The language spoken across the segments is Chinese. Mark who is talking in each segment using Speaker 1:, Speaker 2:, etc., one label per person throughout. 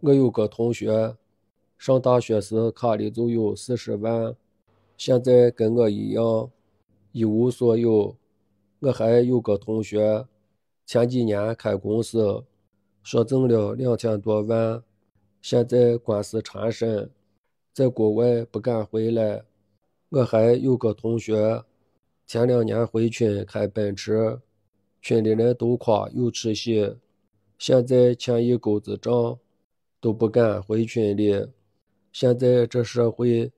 Speaker 1: 我有个同学，上大学时卡里就有四十万，现在跟我一样一无所有。我还有个同学，前几年开公司，说挣了两千多万，现在官司缠身，在国外不敢回来。我还有个同学，前两年回村开奔驰，村里人都夸有出息，现在欠一钩子账。都不敢回群里。现在这社会，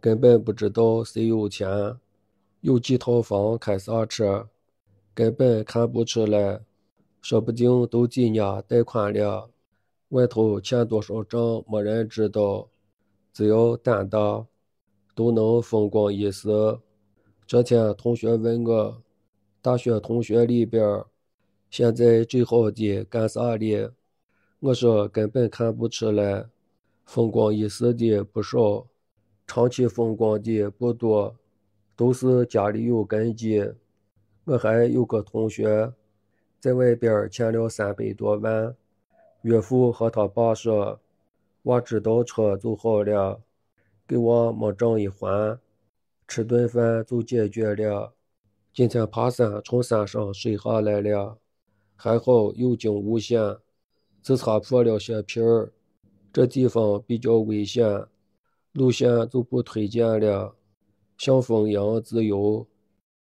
Speaker 1: 根本不知道谁有钱，有几套房，开啥车，根本看不出来。说不定都几年贷款了，外头欠多少账没人知道。只要胆大，都能风光一时。这天，同学问我，大学同学里边，现在最好的干啥的？我说根本看不出来，风光一时的不少，长期风光的不多，都是家里有根基。我还有个同学，在外边欠了三百多万，岳父和他爸说：“娃知道车就好了，给我么账一还，吃顿饭就解决了。”今天爬山，从山上摔下来了，还好有惊无险。只擦破了些皮儿，这地方比较危险，路线就不推荐了。像风一样自由。